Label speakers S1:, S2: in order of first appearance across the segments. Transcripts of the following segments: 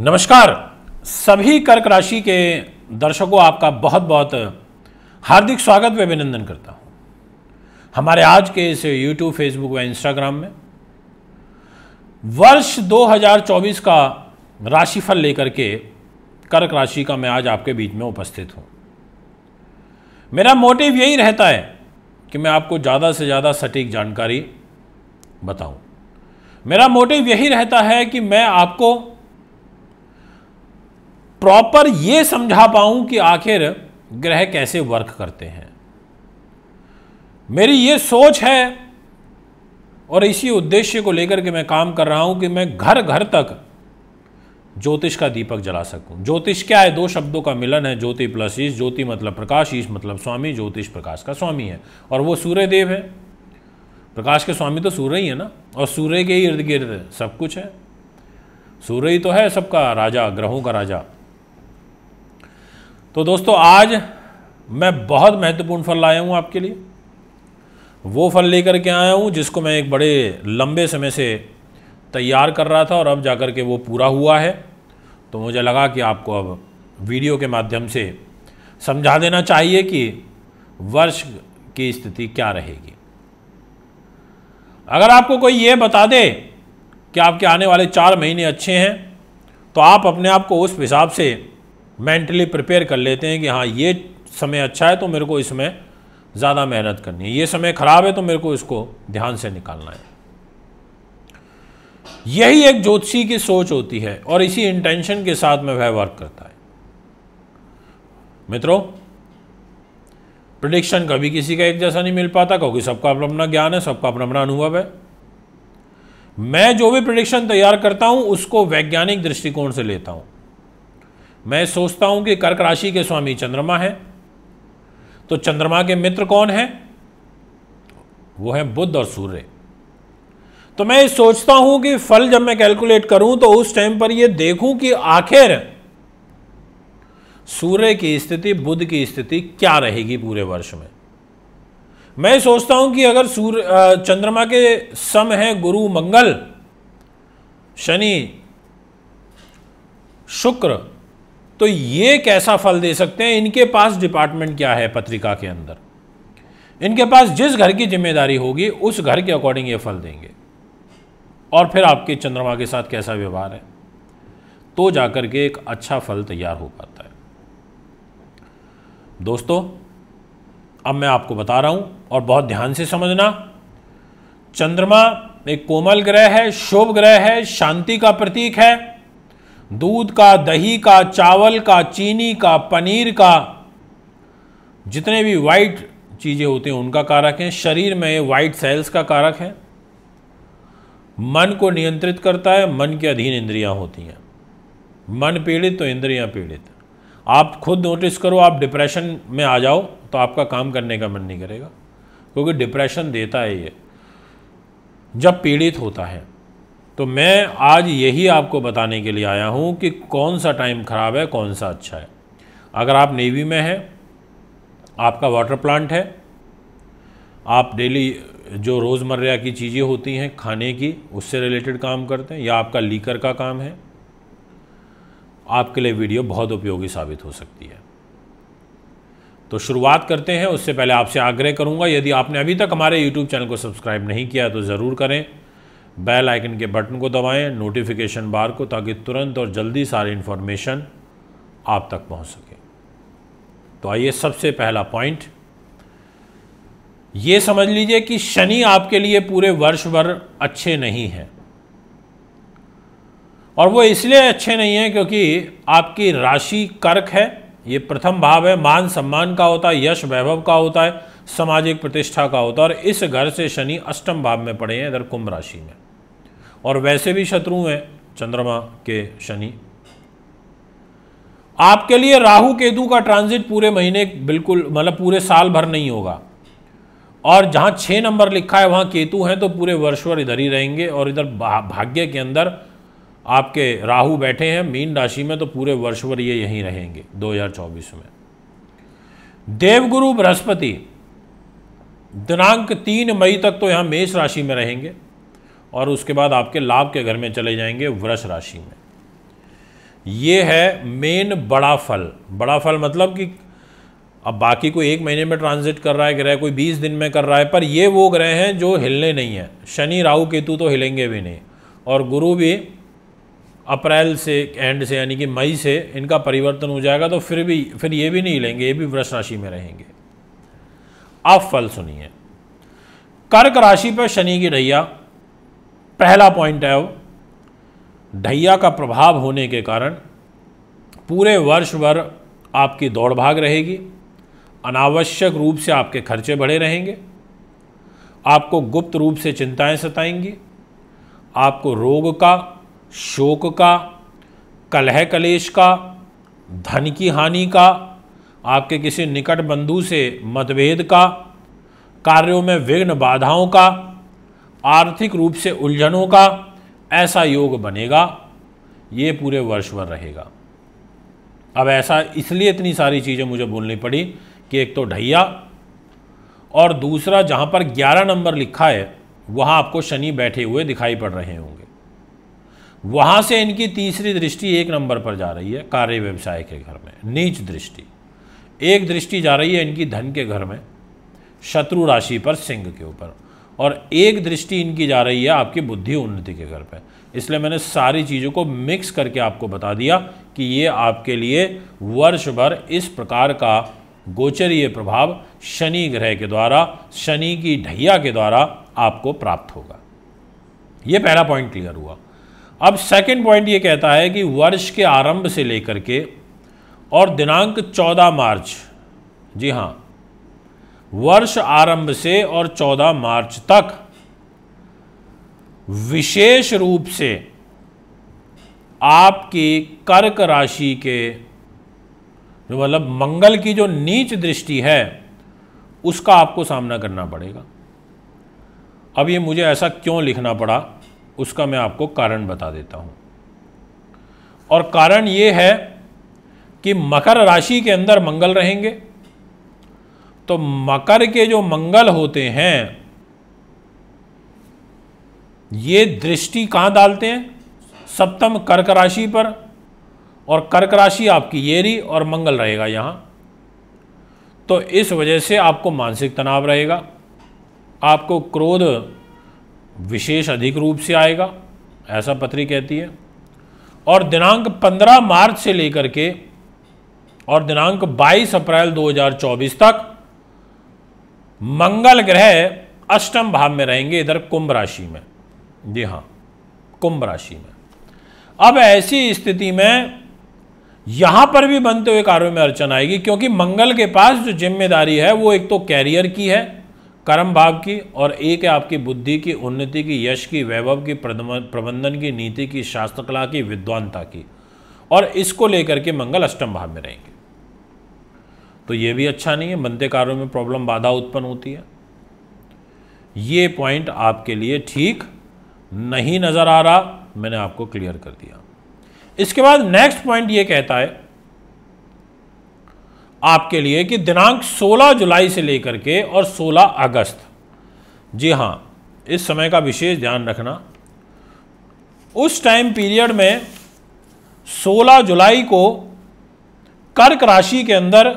S1: नमस्कार सभी कर्क राशि के दर्शकों आपका बहुत बहुत हार्दिक स्वागत व अभिनंदन करता हूँ हमारे आज के इस यूट्यूब फेसबुक व इंस्टाग्राम में वर्ष 2024 का राशिफल लेकर के कर्क राशि का मैं आज आपके बीच में उपस्थित हूँ मेरा मोटिव यही रहता है कि मैं आपको ज़्यादा से ज़्यादा सटीक जानकारी बताऊं। मेरा मोटिव यही रहता है कि मैं आपको प्रॉपर ये समझा पाऊं कि आखिर ग्रह कैसे वर्क करते हैं मेरी ये सोच है और इसी उद्देश्य को लेकर के मैं काम कर रहा हूं कि मैं घर घर तक ज्योतिष का दीपक जला सकूं ज्योतिष क्या है दो शब्दों का मिलन है ज्योति प्लस ईश ज्योति मतलब प्रकाश ईश मतलब स्वामी ज्योतिष प्रकाश का स्वामी है और वो सूर्य देव है प्रकाश के स्वामी तो सूर्य ही है ना और सूर्य के इर्द गिर्द सब कुछ है सूर्य ही तो है सबका राजा ग्रहों का राजा तो दोस्तों आज मैं बहुत महत्वपूर्ण फल लाया हूँ आपके लिए वो फल लेकर के आया हूँ जिसको मैं एक बड़े लंबे समय से तैयार कर रहा था और अब जाकर के वो पूरा हुआ है तो मुझे लगा कि आपको अब वीडियो के माध्यम से समझा देना चाहिए कि वर्ष की स्थिति क्या रहेगी अगर आपको कोई ये बता दे कि आपके आने वाले चार महीने अच्छे हैं तो आप अपने आप को उस हिसाब से मेंटली प्रिपेयर कर लेते हैं कि हाँ ये समय अच्छा है तो मेरे को इसमें ज़्यादा मेहनत करनी है ये समय ख़राब है तो मेरे को इसको ध्यान से निकालना है यही एक ज्योतिषी की सोच होती है और इसी इंटेंशन के साथ में वह वर्क करता है मित्रों प्रडिक्शन कभी किसी का एक जैसा नहीं मिल पाता क्योंकि सबका अपना अपना ज्ञान है सबका अपना अपना अनुभव है मैं जो भी प्रडिक्शन तैयार करता हूं उसको वैज्ञानिक दृष्टिकोण से लेता हूं मैं सोचता हूं कि कर्क राशि के स्वामी चंद्रमा हैं तो चंद्रमा के मित्र कौन हैं वो हैं बुद्ध और सूर्य तो मैं सोचता हूं कि फल जब मैं कैलकुलेट करूं तो उस टाइम पर ये देखूं कि आखिर सूर्य की स्थिति बुद्ध की स्थिति क्या रहेगी पूरे वर्ष में मैं सोचता हूं कि अगर सूर्य चंद्रमा के सम है गुरु मंगल शनि शुक्र तो ये कैसा फल दे सकते हैं इनके पास डिपार्टमेंट क्या है पत्रिका के अंदर इनके पास जिस घर की जिम्मेदारी होगी उस घर के अकॉर्डिंग ये फल देंगे और फिर आपके चंद्रमा के साथ कैसा व्यवहार है तो जाकर के एक अच्छा फल तैयार हो पाता है दोस्तों अब मैं आपको बता रहा हूं और बहुत ध्यान से समझना चंद्रमा एक कोमल ग्रह है शुभ ग्रह है शांति का प्रतीक है दूध का दही का चावल का चीनी का पनीर का जितने भी वाइट चीज़ें होती हैं उनका कारक है शरीर में वाइट सेल्स का कारक है मन को नियंत्रित करता है मन के अधीन इंद्रियां होती हैं मन पीड़ित तो इंद्रियां पीड़ित आप खुद नोटिस करो आप डिप्रेशन में आ जाओ तो आपका काम करने का मन नहीं करेगा क्योंकि डिप्रेशन देता है ये जब पीड़ित होता है तो मैं आज यही आपको बताने के लिए आया हूँ कि कौन सा टाइम ख़राब है कौन सा अच्छा है अगर आप नेवी में हैं आपका वाटर प्लांट है आप डेली जो रोज़मर्रा की चीज़ें होती हैं खाने की उससे रिलेटेड काम करते हैं या आपका लीकर का काम है आपके लिए वीडियो बहुत उपयोगी साबित हो सकती है तो शुरुआत करते हैं उससे पहले आपसे आग्रह करूंगा यदि आपने अभी तक हमारे यूट्यूब चैनल को सब्सक्राइब नहीं किया तो ज़रूर करें बेल आइकन के बटन को दबाएं नोटिफिकेशन बार को ताकि तुरंत और जल्दी सारी इन्फॉर्मेशन आप तक पहुंच सके तो आइए सबसे पहला पॉइंट ये समझ लीजिए कि शनि आपके लिए पूरे वर्ष भर अच्छे नहीं हैं और वो इसलिए अच्छे नहीं हैं क्योंकि आपकी राशि कर्क है ये प्रथम भाव है मान सम्मान का होता है यश वैभव का होता है सामाजिक प्रतिष्ठा का होता है और इस घर से शनि अष्टम भाव में पड़े हैं इधर कुंभ राशि में और वैसे भी शत्रु हैं चंद्रमा के शनि आपके लिए राहु केतु का ट्रांजिट पूरे महीने बिल्कुल मतलब पूरे साल भर नहीं होगा और जहां छह नंबर लिखा है वहां केतु हैं तो पूरे वर्षवर इधर ही रहेंगे और इधर भाग्य के अंदर आपके राहु बैठे हैं मीन राशि में तो पूरे वर्षवर ये यहीं रहेंगे 2024 में देवगुरु बृहस्पति दिनांक तीन मई तक तो यहां मेष राशि में रहेंगे और उसके बाद आपके लाभ के घर में चले जाएंगे वृष राशि में ये है मेन बड़ा फल बड़ा फल मतलब कि अब बाकी कोई एक महीने में ट्रांजिट कर रहा है ग्रह कोई बीस दिन में कर रहा है पर ये वो ग्रह हैं जो हिलने नहीं हैं शनि राहु केतु तो हिलेंगे भी नहीं और गुरु भी अप्रैल से एंड से यानी कि मई से इनका परिवर्तन हो जाएगा तो फिर भी फिर ये भी नहीं हिलेंगे ये भी वृष राशि में रहेंगे आप फल सुनिए कर्क राशि पर शनि की रैया पहला पॉइंट है वो ढैया का प्रभाव होने के कारण पूरे वर्ष भर आपकी दौड़ भाग रहेगी अनावश्यक रूप से आपके खर्चे बढ़े रहेंगे आपको गुप्त रूप से चिंताएं सताएंगी आपको रोग का शोक का कलह कलेश का धन की हानि का आपके किसी निकट बंधु से मतभेद का कार्यों में विघ्न बाधाओं का आर्थिक रूप से उलझनों का ऐसा योग बनेगा ये पूरे वर्ष भर रहेगा अब ऐसा इसलिए इतनी सारी चीज़ें मुझे बोलनी पड़ी कि एक तो ढैया और दूसरा जहाँ पर 11 नंबर लिखा है वहाँ आपको शनि बैठे हुए दिखाई पड़ रहे होंगे वहाँ से इनकी तीसरी दृष्टि एक नंबर पर जा रही है कार्य व्यवसाय के घर में नीच दृष्टि एक दृष्टि जा रही है इनकी धन के घर में शत्रु राशि पर सिंह के ऊपर और एक दृष्टि इनकी जा रही है आपकी बुद्धि उन्नति के घर पे इसलिए मैंने सारी चीज़ों को मिक्स करके आपको बता दिया कि ये आपके लिए वर्ष भर इस प्रकार का गोचरीय प्रभाव शनि ग्रह के द्वारा शनि की ढैया के द्वारा आपको प्राप्त होगा ये पहला पॉइंट क्लियर हुआ अब सेकंड पॉइंट ये कहता है कि वर्ष के आरंभ से लेकर के और दिनांक 14 मार्च जी हाँ वर्ष आरंभ से और 14 मार्च तक विशेष रूप से आपकी कर्क राशि के जो मतलब मंगल की जो नीच दृष्टि है उसका आपको सामना करना पड़ेगा अब ये मुझे ऐसा क्यों लिखना पड़ा उसका मैं आपको कारण बता देता हूं और कारण ये है कि मकर राशि के अंदर मंगल रहेंगे तो मकर के जो मंगल होते हैं ये दृष्टि कहाँ डालते हैं सप्तम कर्क राशि पर और कर्क राशि आपकी येरी और मंगल रहेगा यहाँ तो इस वजह से आपको मानसिक तनाव रहेगा आपको क्रोध विशेष अधिक रूप से आएगा ऐसा पत्री कहती है और दिनांक 15 मार्च से लेकर के और दिनांक 22 अप्रैल 2024 तक मंगल ग्रह अष्टम भाव में रहेंगे इधर कुंभ राशि में जी हाँ कुंभ राशि में अब ऐसी स्थिति में यहां पर भी बनते हुए कार्यों में अर्चन आएगी क्योंकि मंगल के पास जो जिम्मेदारी है वो एक तो कैरियर की है कर्म भाव की और एक है आपकी बुद्धि की उन्नति की यश की वैभव की प्रबंधन की नीति की शास्त्रकला की विद्वानता की और इसको लेकर के मंगल अष्टम भाव में रहेंगे तो ये भी अच्छा नहीं है बनते कार्यों में प्रॉब्लम बाधा उत्पन्न होती है ये पॉइंट आपके लिए ठीक नहीं नज़र आ रहा मैंने आपको क्लियर कर दिया इसके बाद नेक्स्ट पॉइंट ये कहता है आपके लिए कि दिनांक 16 जुलाई से लेकर के और 16 अगस्त जी हां इस समय का विशेष ध्यान रखना उस टाइम पीरियड में 16 जुलाई को कर्क राशि के अंदर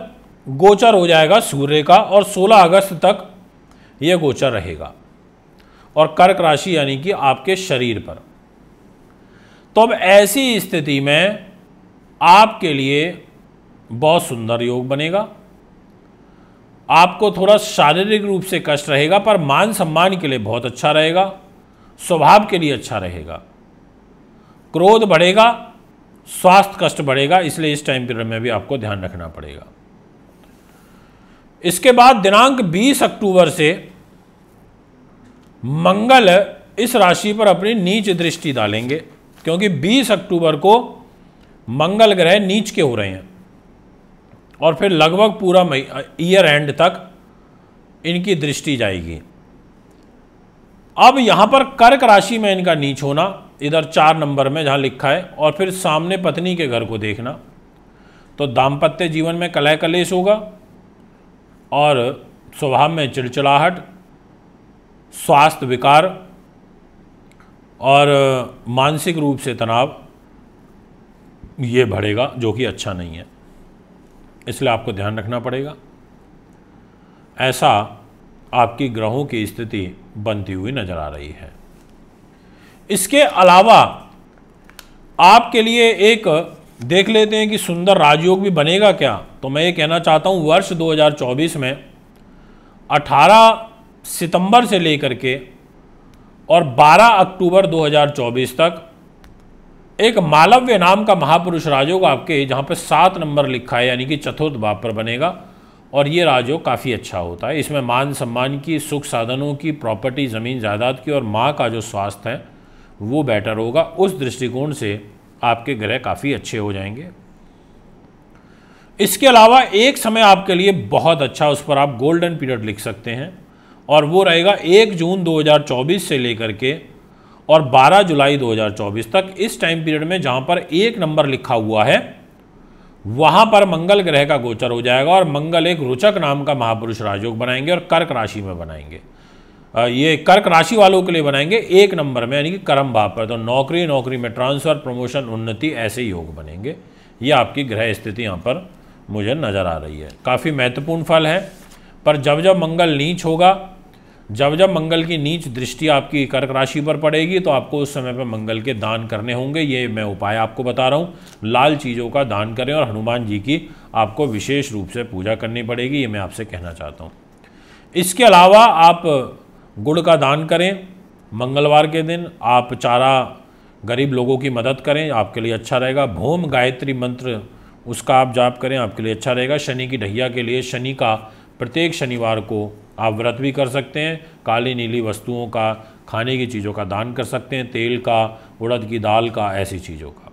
S1: गोचर हो जाएगा सूर्य का और 16 अगस्त तक यह गोचर रहेगा और कर्क राशि यानी कि आपके शरीर पर तो अब ऐसी स्थिति में आपके लिए बहुत सुंदर योग बनेगा आपको थोड़ा शारीरिक रूप से कष्ट रहेगा पर मान सम्मान के लिए बहुत अच्छा रहेगा स्वभाव के लिए अच्छा रहेगा क्रोध बढ़ेगा स्वास्थ्य कष्ट बढ़ेगा इसलिए इस टाइम पीरियड में भी आपको ध्यान रखना पड़ेगा इसके बाद दिनांक 20 अक्टूबर से मंगल इस राशि पर अपनी नीच दृष्टि डालेंगे क्योंकि 20 अक्टूबर को मंगल ग्रह नीच के हो रहे हैं और फिर लगभग पूरा ईयर एंड तक इनकी दृष्टि जाएगी अब यहां पर कर्क राशि में इनका नीच होना इधर चार नंबर में जहां लिखा है और फिर सामने पत्नी के घर को देखना तो दाम्पत्य जीवन में कलह कलेश होगा और स्वभाव में चिड़चिड़ाहट स्वास्थ्य विकार और मानसिक रूप से तनाव ये बढ़ेगा जो कि अच्छा नहीं है इसलिए आपको ध्यान रखना पड़ेगा ऐसा आपकी ग्रहों की स्थिति बनती हुई नजर आ रही है इसके अलावा आपके लिए एक देख लेते हैं कि सुंदर राजयोग भी बनेगा क्या तो मैं ये कहना चाहता हूँ वर्ष 2024 में 18 सितंबर से लेकर के और 12 अक्टूबर 2024 तक एक मालव्य नाम का महापुरुष राजयोग आपके जहाँ पर सात नंबर लिखा है यानी कि चतुर्थ भाव पर बनेगा और ये राजयोग काफ़ी अच्छा होता है इसमें मान सम्मान की सुख साधनों की प्रॉपर्टी ज़मीन जायदाद की और माँ का जो स्वास्थ्य है वो बेटर होगा उस दृष्टिकोण से आपके ग्रह काफ़ी अच्छे हो जाएंगे इसके अलावा एक समय आपके लिए बहुत अच्छा उस पर आप गोल्डन पीरियड लिख सकते हैं और वो रहेगा एक जून 2024 से लेकर के और 12 जुलाई 2024 तक इस टाइम पीरियड में जहां पर एक नंबर लिखा हुआ है वहां पर मंगल ग्रह का गोचर हो जाएगा और मंगल एक रुचक नाम का महापुरुष राजयोग बनाएंगे और कर्क राशि में बनाएंगे ये कर्क राशि वालों के लिए बनाएंगे एक नंबर में यानी कि कर्म भाव पर तो नौकरी नौकरी में ट्रांसफ़र प्रमोशन उन्नति ऐसे योग बनेंगे ये आपकी ग्रह स्थिति यहाँ पर मुझे नज़र आ रही है काफ़ी महत्वपूर्ण फल है पर जब जब मंगल नीच होगा जब जब मंगल की नीच दृष्टि आपकी कर्क राशि पर पड़ेगी तो आपको उस समय पर मंगल के दान करने होंगे ये मैं उपाय आपको बता रहा हूँ लाल चीज़ों का दान करें और हनुमान जी की आपको विशेष रूप से पूजा करनी पड़ेगी ये मैं आपसे कहना चाहता हूँ इसके अलावा आप गुड़ का दान करें मंगलवार के दिन आप चारा गरीब लोगों की मदद करें आपके लिए अच्छा रहेगा भूम गायत्री मंत्र उसका आप जाप करें आपके लिए अच्छा रहेगा शनि की ढैया के लिए शनि का प्रत्येक शनिवार को आप व्रत भी कर सकते हैं काली नीली वस्तुओं का खाने की चीज़ों का दान कर सकते हैं तेल का उड़द की दाल का ऐसी चीज़ों का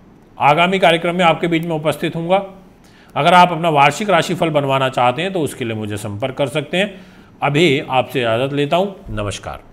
S1: आगामी कार्यक्रम में आपके बीच में उपस्थित हूँगा अगर आप अपना वार्षिक राशिफल बनवाना चाहते हैं तो उसके लिए मुझे संपर्क कर सकते हैं अभी आपसे इजाज़त लेता हूँ नमस्कार